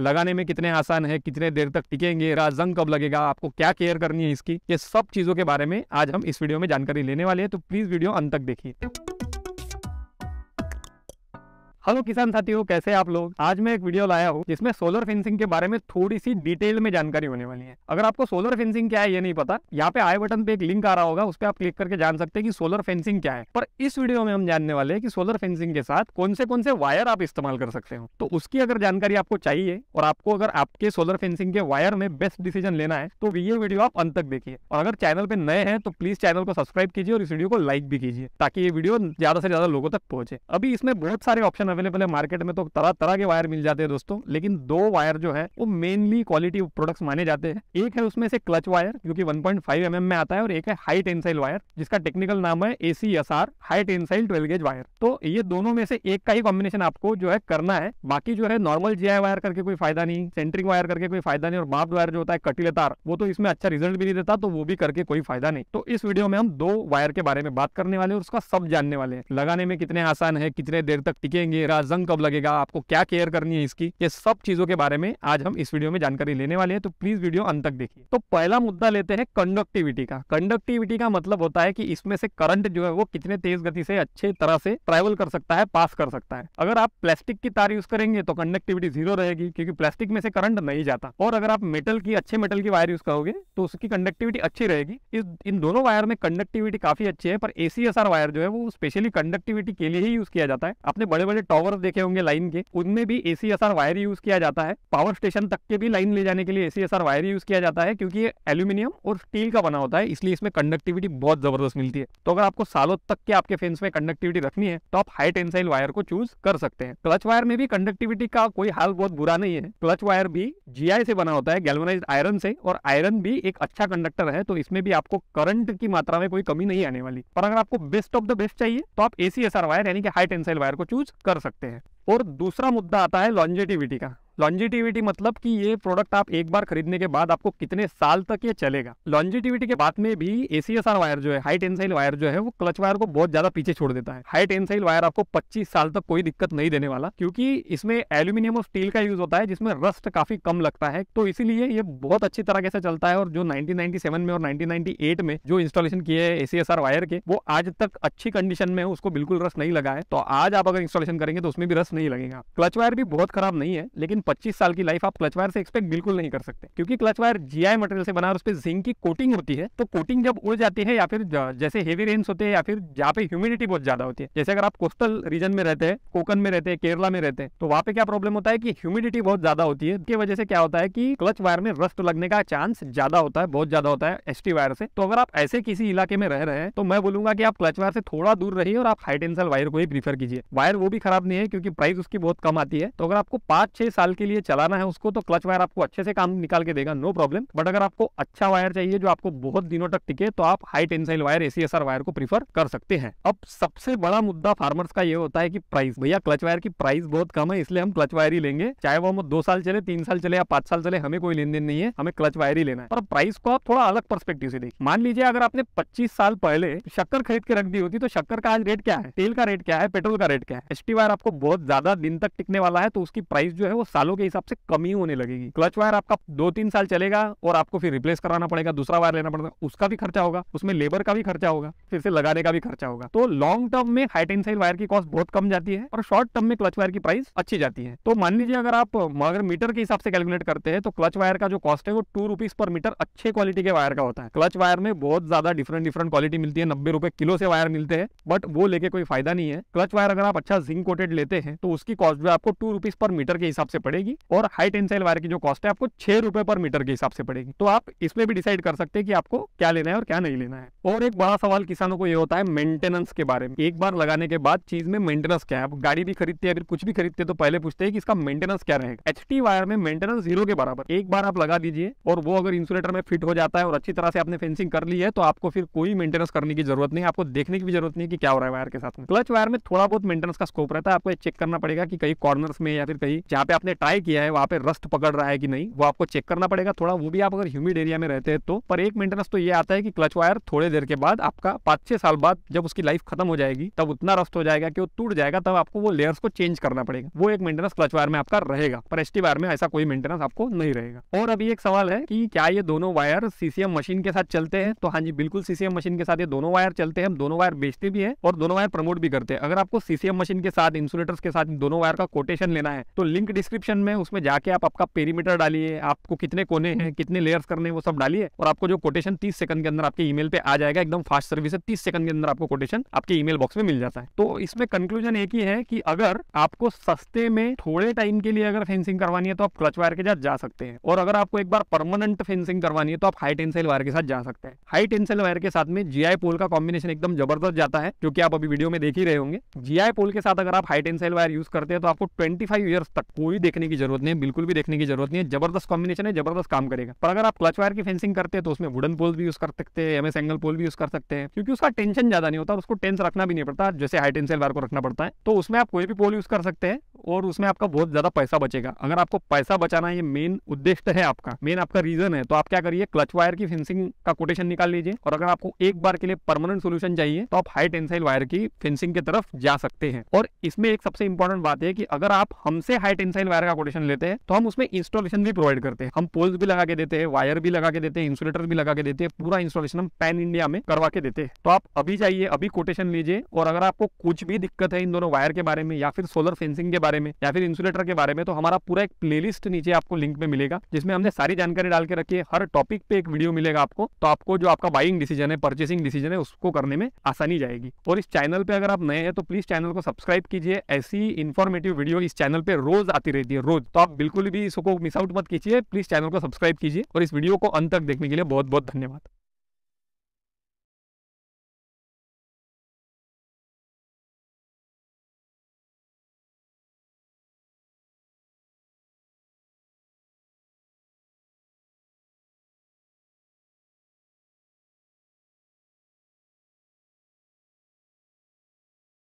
लगाने में कितने आसान है कितने देर तक टिकेंगे जंग कब लगेगा आपको क्या केयर करनी है इसकी ये सब चीज़ों के बारे में आज हम इस वीडियो में जानकारी लेने वाले हैं तो प्लीज़ वीडियो अंत तक देखिए हेलो किसान साथियों कैसे आप लोग आज मैं एक वीडियो लाया हूँ जिसमें सोलर फेंसिंग के बारे में थोड़ी सी डिटेल में जानकारी होने वाली है अगर आपको सोलर फेंसिंग क्या है ये नहीं पता यहाँ पे आई बटन पे एक लिंक आ रहा होगा उस पर आप क्लिक करके जान सकते हैं कि सोलर फेंसिंग क्या है पर इस वीडियो में हम जानने वाले की सोलर फेंसिंग के साथ कौन से कौन से वायर आप इस्तेमाल कर सकते हो तो उसकी अगर जानकारी आपको चाहिए और आपको अगर आपके सोलर फेंसिंग के वायर में बेस्ट डिसीजन लेना है तो ये वीडियो आप अंत तक देखिए और अगर चैनल पे नए हैं तो प्लीज चैनल को सब्सक्राइब कीजिए और इस वीडियो को लाइक भी कीजिए ताकि ये वीडियो ज्यादा से ज्यादा लोगों तक पहुंचे अभी इसमें बहुत सारे ऑप्शन अवेलेबल है मार्केट में तो तरह तरह के वायर मिल जाते हैं दोस्तों लेकिन दो वायर जो है वो मेनली क्वालिटी प्रोडक्ट्स माने जाते हैं एक है उसमें से क्लच वायर जो कि 1.5 पॉइंट mm में आता है और एक है हाई टेंसाइल वायर जिसका टेक्निकल नाम है A C S R high tensile twelve gauge wire तो ये दोनों में से एक का ही कॉम्बिनेशन आपको जो है करना है बाकी जो है नॉर्मल जी वायर करके कोई फायदा नहीं सेंट्रिंग वायर करके कोई फायदा नहीं और बाप वायर जो होता है कटिले तार वो तो इसमें अच्छा रिजल्ट भी नहीं देता तो वो भी करके कोई फायदा नहीं तो इस वीडियो में हम दो वायर के बारे में बात करने वाले और उसका सब जानने वाले हैं लगाने में कितने आसान है कितने देर तक टिकेंगे मेरा जंग कब लगेगा आपको क्या केयर करनी है इसकी ये सब चीजों के बारे में आज हम इस वीडियो में जानकारी लेने वाले हैं तो प्लीज वीडियो अंत तक देखिए तो पहला मुद्दा लेते हैं कंडक्टिविटी का कंडक्टिविटी का मतलब होता है कि इसमें से करंट जो है वो कितने तेज गति से अच्छे तरह से ट्रेवल कर सकता है पास कर सकता है अगर आप प्लास्टिक की तार यूज करेंगे तो कंडक्टिविटी जीरो रहेगी क्योंकि प्लास्टिक में से करंट नहीं जाता और अगर आप मेटल की अच्छे मेटल की वायर यूज करोगे तो उसकी कंडक्टिविटी अच्छी रहेगी इस इन दोनों वायर में कंडक्टिविटी काफी अच्छी है पर एसीएसआर वायर जो है वो स्पेशली कंडक्टिविटी के लिए ही यूज किया जाता है अपने बड़े बड़े टॉवर देखे होंगे लाइन के उनमें भी ए वायर यूज किया जाता है पावर स्टेशन तक के भी लाइन ले जाने के लिए ए वायर यूज किया जाता है क्योंकि ये एल्यूमिनियम और स्टील का बना होता है इसलिए इसमें कंडक्टिविटी बहुत जबरदस्त मिलती है तो अगर आपको सालों तक के आपके फेंस में कंडक्टिविटी रखनी है तो आप हाई टेंसाइल वायर को चूज कर सकते हैं क्लच वायर में भी कंडक्टिविटी का कोई हाल बहुत बुरा नहीं है क्लच वायर भी जीआई से बना होता है गैल्वनाइज आयरन से और आयरन भी एक अच्छा कंडक्टर है तो इसमें भी आपको करंट की मात्रा में कोई कमी नहीं आने वाली पर अगर आपको बेस्ट ऑफ द बेस्ट चाहिए तो आप एसी वायर यानी कि हाई टेंसाइल वायर को चूज कर सकते हैं और दूसरा मुद्दा आता है लॉन्जेटिविटी का लॉन्जिटिविटी मतलब कि ये प्रोडक्ट आप एक बार खरीदने के बाद आपको कितने साल तक ये चलेगा लॉन्जिटिविटी के बाद में भी एसीएसआर वायर जो है हाई टेंसाइल वायर जो है वो क्लच वायर को बहुत ज्यादा पीछे छोड़ देता है हाई टेंसाइल वायर आपको 25 साल तक कोई दिक्कत नहीं देने वाला क्योंकि इसमें एल्यूमिनियम और स्टील का यूज होता है जिसमें रस्ट काफी कम लगता है तो इसीलिए ये बहुत अच्छी तरह से चलता है और जो नाइनटीन में और नाइनटीन में जो इंस्टॉलेशन किए है एसीएसआर वायर के वो आज तक अच्छी कंडीशन में उसको बिल्कुल रस नहीं लगा है तो आज आप अगर इंस्टॉलेशन करेंगे तो उसमें भी रस नहीं लगेगा क्लच वायर भी बहुत खराब नहीं है लेकिन लेकिन 25 साल की लाइफ आप क्लच वायर से एक्सपेक्ट बिल्कुल नहीं कर सकते क्योंकि क्लच वायर जीआई मटेरियल से बना और उस पर जिंक की कोटिंग होती है तो कोटिंग जब उड़ जाती है या फिर जैसे हेवी रेन्स होते हैं या फिर जहाँ पे ह्यूमिडिटी बहुत ज्यादा होती है जैसे अगर आप कोस्टल रीजन में रहते हैं कोकन में रहते हैं केरला में रहते हैं तो वहाँ पे क्या प्रॉब्लम होता है कि ह्यूमिडिटी बहुत ज्यादा होती है उसकी वजह से क्या होता है कि क्लच वायर में रस्ट लगने का चांस ज्यादा होता है बहुत ज्यादा होता है एस वायर से तो अगर आप ऐसे किसी इलाके में रह रहे हैं तो मैं बोलूंगा कि आप क्लच वायर से थोड़ा दूर रहिए और आप हाई टेंसल वायर को ही प्रीफर कीजिए वायर वो भी खराब नहीं है क्योंकि प्राइस उसकी बहुत कम आती है तो अगर आपको पांच छह साल साल के लिए चलाना है उसको तो क्लच वायर आपको अच्छे से काम निकाल के देगा नो प्रॉब्लम बट अगर आपको अच्छा वायर चाहिए जो आपको बहुत दिनों तक टिके तो आप high tensile wire AC wire को प्रीफर कर सकते हैं अब सबसे बड़ा मुद्दा फार्मर्स का ये होता है कि प्राइस भैया क्लच वायर की प्राइस बहुत कम है इसलिए हम क्लच वायर ही लेंगे चाहे वो हम दो साल चले तीन साल चले या पांच साल चले हमें कोई लेन देन नहीं है हमें क्लच वायर ही लेना है पर प्राइस को आप थोड़ा अलग परस्पेक्टिव से देखिए मान लीजिए अगर आपने पच्चीस साल पहले शक्कर खरीद के रख दी होती तो शक्कर का आज रेट क्या है तेल का रेट क्या है पेट्रोल का रेट क्या है एस वायर आपको बहुत ज्यादा दिन तक टिकने वाला है तो उसकी प्राइस जो है वो सालों के हिसाब से कमी होने लगेगी क्लच वायर आपका दो तीन साल चलेगा और आपको फिर रिप्लेस कराना पड़ेगा दूसरा वायर लेना पड़ेगा उसका भी खर्चा होगा उसमें लेबर का भी खर्चा होगा फिर से लगाने का भी खर्चा होगा तो लॉन्ग टर्म में हाई टेंसाइल वायर की कॉस्ट बहुत कम जाती है और शॉर्ट टर्म में क्लच वायर की प्राइस अच्छी जाती है तो मान लीजिए अगर आप अगर मीटर के हिसाब से कैलकुलेट करते हैं तो क्लच वायर का जो कॉस्ट है वो टू रुपीज पर मीटर अच्छे क्वालिटी के वायर का होता है क्लच वायर में बहुत ज्यादा डिफरेंट डिफरेंट क्वालिटी मिलती है नब्बे रुपए किलो से वायर मिलते हैं बट वो लेके कोई फायदा नहीं है क्लच वायर अगर आप अच्छा जिंक कोटेड लेते हैं तो उसकी कॉस्ट जो आपको टू रुपीज पर मीटर के हिसाब से पड़ेगी और हाई टेंसाइल वायर की जो कॉस्ट है आपको छह रुपए पर मीटर के हिसाब से पड़ेगी तो आप इसमें भी डिसाइड कर सकते हैं कि आपको क्या लेना है और क्या नहीं लेना है और एक बड़ा सवाल किसानों को यह होता है मेंटेनेंस के बारे में एक बार लगाने के बाद चीज में मेंटेनेंस क्या है आप गाड़ी भी खरीदते हैं फिर कुछ भी खरीदते हैं तो पहले पूछते हैं कि इसका मेंटेनेंस क्या रहेगा एच वायर में मेंटेनेंस जीरो के बराबर एक बार आप लगा दीजिए और वो अगर इंसुलेटर में फिट हो जाता है और अच्छी तरह से आपने फेंसिंग कर ली है तो आपको फिर कोई मेंटेनेंस करने की जरूरत नहीं आपको देखने की भी जरूरत नहीं कि क्या हो रहा है वायर के साथ में क्लच वायर में थोड़ा बहुत मेंटेनेंस का स्कोप रहता है आपको चेक करना पड़ेगा कि कहीं कॉर्नर में या फिर कहीं जहाँ पे आपने ट्राई किया है वहाँ पे रस्ट पकड़ रहा है कि नहीं वो आपको चेक करना पड़ेगा थोड़ा वो भी आप अगर ह्यूमिड एरिया में रहते हैं तो पर एक मेंटेनेंस तो ये आता है कि क्लच वायर थोड़े देर के बाद आपका पाँच छह साल बाद जब उसकी लाइफ खत्म हो जाएगी तब उतना रस्ट हो जाएगा कि वो टूट जाएगा तब आपको वो लेयर्स को चेंज करना पड़ेगा वो एक मेंटेनेंस क्लच वायर में आपका रहेगा पर एस वायर में ऐसा कोई मेंटेनेंस आपको नहीं रहेगा और अभी एक सवाल है कि क्या ये दोनों वायर सीसीएम मशीन के साथ चलते हैं तो हाँ जी बिल्कुल सीसीएम मशीन के साथ ये दोनों वायर चलते हैं हम दोनों वायर बेचते भी है और दोनों वायर प्रमोट भी करते हैं अगर आपको सीसीएम मशीन के साथ इंसुलेटर्स के साथ दोनों वायर का कोटेशन लेना है तो लिंक डिस्क्रिप्शन सेक्शन में उसमें जाके आप आपका पेरीमीटर डालिए आपको कितने कोने हैं कितने लेयर्स करने हैं वो सब डालिए और आपको जो कोटेशन 30 सेकंड के अंदर आपके ईमेल पे आ जाएगा एकदम फास्ट सर्विस है 30 सेकंड के अंदर आपको कोटेशन आपके ईमेल बॉक्स में मिल जाता है तो इसमें कंक्लूजन एक ही है कि अगर आपको सस्ते में थोड़े टाइम के लिए अगर फेंसिंग करवानी है तो आप क्लच वायर के साथ जा सकते हैं और अगर आपको एक बार परमानेंट फेंसिंग करवानी है तो आप हाई टेंसाइल वायर के साथ जा सकते हैं हाई टेंसाइल वायर के साथ में जीआई पोल का कॉम्बिनेशन एकदम जबरदस्त जाता है जो कि आप अभी वीडियो में देख ही रहे होंगे जीआई पोल के साथ अगर आप हाई टेंसाइल वायर यूज करते हैं तो आपको ट्वेंटी फाइव तक कोई देखने देखने की जरूरत नहीं है बिल्कुल भी देखने की जरूरत नहीं है जबरदस्त कॉम्बिनेशन है जबरदस्त काम करेगा पर अगर आप क्लच वायर की फेंसिंग करते हैं तो उसमें वुडन पोल भी यूज कर सकते हैं एमएस एंगल पोल भी यूज कर सकते हैं क्योंकि उसका टेंशन ज्यादा नहीं होता उसको टेंस रखना भी नहीं पड़ता जैसे हाई टेंसेल वायर को रखना पड़ता है तो उसमें आप कोई भी पोल यूज कर सकते हैं और उसमें आपका बहुत ज़्यादा पैसा बचेगा अगर आपको पैसा बचाना ये मेन उद्देश्य है आपका मेन आपका रीज़न है तो आप क्या करिए क्लच वायर की फेंसिंग का कोटेशन निकाल लीजिए और अगर आपको एक बार के लिए परमानेंट सोल्यूशन चाहिए तो आप हाई टेंसाइल वायर की फेंसिंग की तरफ जा सकते हैं और इसमें एक सबसे इंपॉर्टेंट बात है कि अगर आप हमसे हाई टेंसाइल वायर का कोटेशन लेते हैं तो हम उसमें इंस्टॉलेशन भी प्रोवाइड करते हैं हम पोल्स भी लगा के देते हैं वायर भी लगा के देते हैं इंसुलेटर भी लगा के देते हैं पूरा इंस्टॉलेशन हम पैन इंडिया में करवा के देते हैं तो आप अभी जाइए अभी कोटेशन लीजिए और अगर आपको कुछ भी दिक्कत है इन दोनों वायर के बारे में या फिर सोलर फेंसिंग के बारे बारे में या फिर इंसुलेटर के बारे में तो हमारा पूरा एक प्लेलिस्ट नीचे आपको लिंक में मिलेगा जिसमें हमने सारी जानकारी डाल के रखी है हर टॉपिक पे एक वीडियो मिलेगा आपको तो आपको जो आपका बाइंग डिसीजन है परचेसिंग डिसीजन है उसको करने में आसानी जाएगी और इस चैनल पर अगर आप नए हैं तो प्लीज चैनल को सब्सक्राइब कीजिए ऐसी इन्फॉर्मेटिव वीडियो इस चैनल पर रोज आती रहती है रोज तो आप बिल्कुल भी इसको मिस आउट मत कीजिए प्लीज चैनल को सब्सक्राइब कीजिए और इस वीडियो को अंत तक देखने के लिए बहुत बहुत धन्यवाद